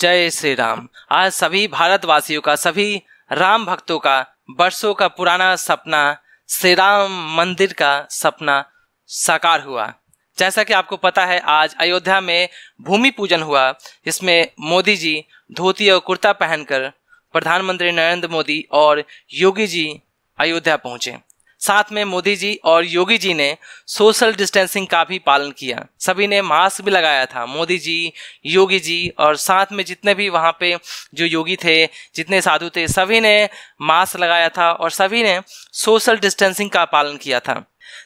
जय श्री राम आज सभी भारतवासियों का सभी राम भक्तों का बरसों का पुराना सपना श्री राम मंदिर का सपना साकार हुआ जैसा कि आपको पता है आज अयोध्या में भूमि पूजन हुआ जिसमें मोदी जी धोती और कुर्ता पहनकर प्रधानमंत्री नरेंद्र मोदी और योगी जी अयोध्या पहुंचे साथ में मोदी जी और योगी जी ने सोशल डिस्टेंसिंग का भी पालन किया सभी ने मास्क भी लगाया था मोदी जी योगी जी और साथ में जितने भी वहाँ पे जो योगी थे जितने साधु थे सभी ने मास्क लगाया था और सभी ने सोशल डिस्टेंसिंग का पालन किया था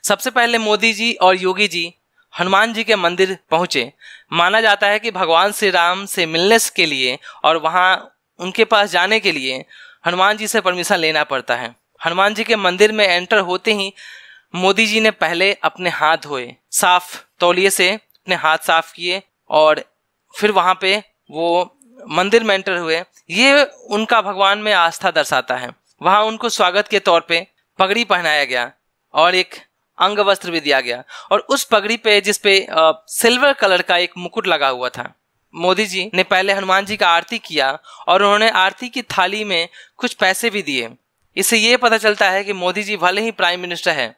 सबसे पहले मोदी जी और योगी जी हनुमान जी के मंदिर पहुँचे माना जाता है कि भगवान श्री राम से मिलने के लिए और वहाँ उनके पास जाने के लिए हनुमान जी से परमिशन लेना पड़ता है हनुमान जी के मंदिर में एंटर होते ही मोदी जी ने पहले अपने हाथ धोए साफ तौलिए से अपने हाथ साफ किए और फिर वहां पे वो मंदिर में एंटर हुए ये उनका भगवान में आस्था दर्शाता है वहां उनको स्वागत के तौर पे पगड़ी पहनाया गया और एक अंग वस्त्र भी दिया गया और उस पगड़ी पे जिसपे सिल्वर कलर का एक मुकुट लगा हुआ था मोदी जी ने पहले हनुमान जी का आरती किया और उन्होंने आरती की थाली में कुछ पैसे भी दिए इससे ये पता चलता है कि मोदी जी भले ही प्राइम मिनिस्टर हैं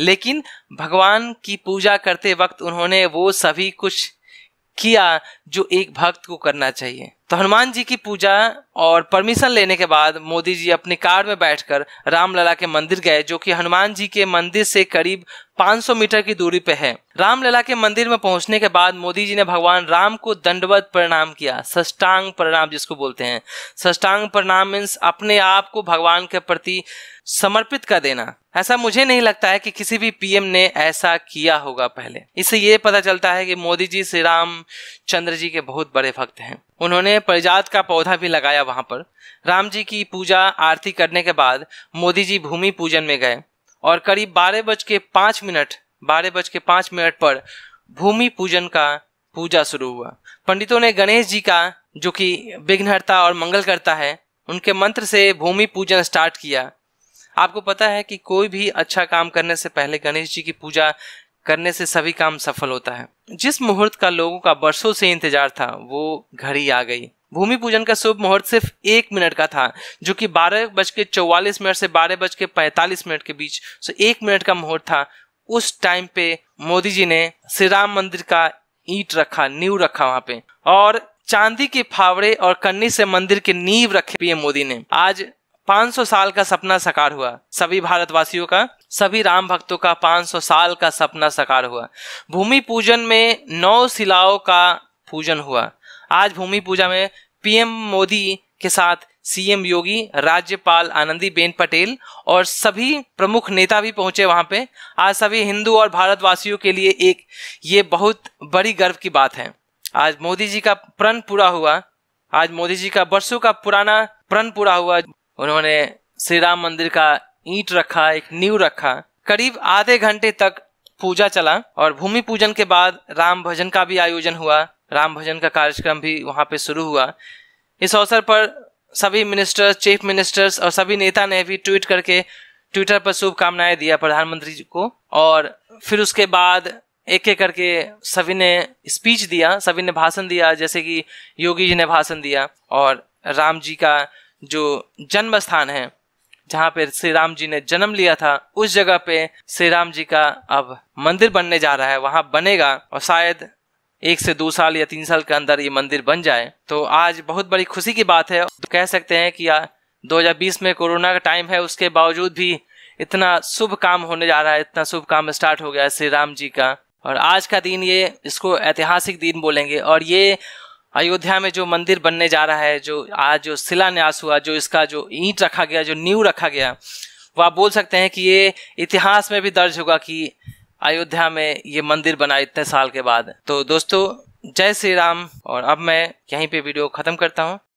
लेकिन भगवान की पूजा करते वक्त उन्होंने वो सभी कुछ किया जो एक भक्त को करना चाहिए तो हनुमान जी की पूजा और परमिशन लेने के बाद मोदी जी अपनी कार में बैठकर रामलला के मंदिर गए जो कि हनुमान जी के मंदिर से करीब 500 मीटर की दूरी पे है रामलला के मंदिर में पहुंचने के बाद मोदी जी ने भगवान राम को दंडवत प्रणाम किया सष्टांग प्रणाम जिसको बोलते हैं सष्टांग प्रणाम मीन्स अपने आप को भगवान के प्रति समर्पित कर देना ऐसा मुझे नहीं लगता है कि किसी भी पीएम ने ऐसा किया होगा पहले इससे ये पता चलता है कि मोदी जी श्री राम चंद्र जी के बहुत बड़े भक्त हैं उन्होंने परिजात का पौधा भी लगाया वहां पर राम जी की पूजा आरती करने के बाद मोदी जी भूमि पूजन में गए और करीब बारह बज के पांच मिनट बारह बज के पांच मिनट पर भूमि पूजन का पूजा शुरू हुआ पंडितों ने गणेश जी का जो कि विघ्नहर्ता और मंगल करता है उनके मंत्र से भूमि पूजन स्टार्ट किया आपको पता है कि कोई भी अच्छा काम करने से पहले गणेश जी की पूजा करने से सभी काम सफल होता है जिस मुहूर्त का लोगों का बरसों से इंतजार था वो घड़ी आ गई भूमि पूजन का शुभ मुहूर्त सिर्फ एक मिनट का था जो कि बारह बज के चौवालीस मिनट से बारह बज के पैतालीस मिनट के बीच सो एक मिनट का मुहूर्त था उस टाइम पे मोदी जी ने श्री राम मंदिर का ईट रखा नींव रखा वहां पे और चांदी के फावड़े और कन्नी से मंदिर के नींव रखे पीएम मोदी ने आज 500 साल का सपना साकार हुआ सभी भारतवासियों का सभी राम भक्तों का 500 साल का सपना साकार हुआ भूमि पूजन में नौ शिलाओं का पूजन हुआ आज भूमि पूजा में पीएम मोदी के साथ सीएम योगी राज्यपाल आनंदीबेन पटेल और सभी प्रमुख नेता भी पहुंचे वहां पे आज सभी हिंदू और भारतवासियों के लिए एक ये बहुत बड़ी गर्व की बात है आज मोदी जी का प्रण पूरा हुआ आज मोदी जी का वर्षों का पुराना प्रण पूरा हुआ उन्होंने श्री राम मंदिर का ईंट रखा एक नींव रखा करीब आधे घंटे तक पूजा चला और भूमि पूजन के बाद राम भजन का भी आयोजन हुआ राम भजन का कार्यक्रम भी वहां पे शुरू हुआ इस अवसर पर सभी मिनिस्टर्स चीफ मिनिस्टर्स और सभी नेता ने भी ट्वीट करके ट्विटर पर शुभकामनाएं दिया प्रधानमंत्री जी को और फिर उसके बाद एक एक करके सभी ने स्पीच दिया सभी ने भाषण दिया जैसे कि योगी जी ने भाषण दिया और राम जी का जो जन्म स्थान है जहाँ पे श्री राम जी ने जन्म लिया था उस जगह पे श्री राम जी का अब मंदिर बनने जा रहा है वहां बनेगा और शायद एक से दो साल या तीन साल के अंदर ये मंदिर बन जाए तो आज बहुत बड़ी खुशी की बात है तो कह सकते हैं कि बीस में कोरोना का टाइम है उसके बावजूद भी इतना शुभ काम होने जा रहा है इतना शुभ काम स्टार्ट हो गया है श्री राम जी का और आज का दिन ये इसको ऐतिहासिक दिन बोलेंगे और ये अयोध्या में जो मंदिर बनने जा रहा है जो आज जो शिलान्यास हुआ जो इसका जो ईंट रखा गया जो नींव रखा गया वो आप बोल सकते हैं कि ये इतिहास में भी दर्ज होगा कि अयोध्या में ये मंदिर बना इतने साल के बाद तो दोस्तों जय श्री राम और अब मैं यहीं पे वीडियो खत्म करता हूँ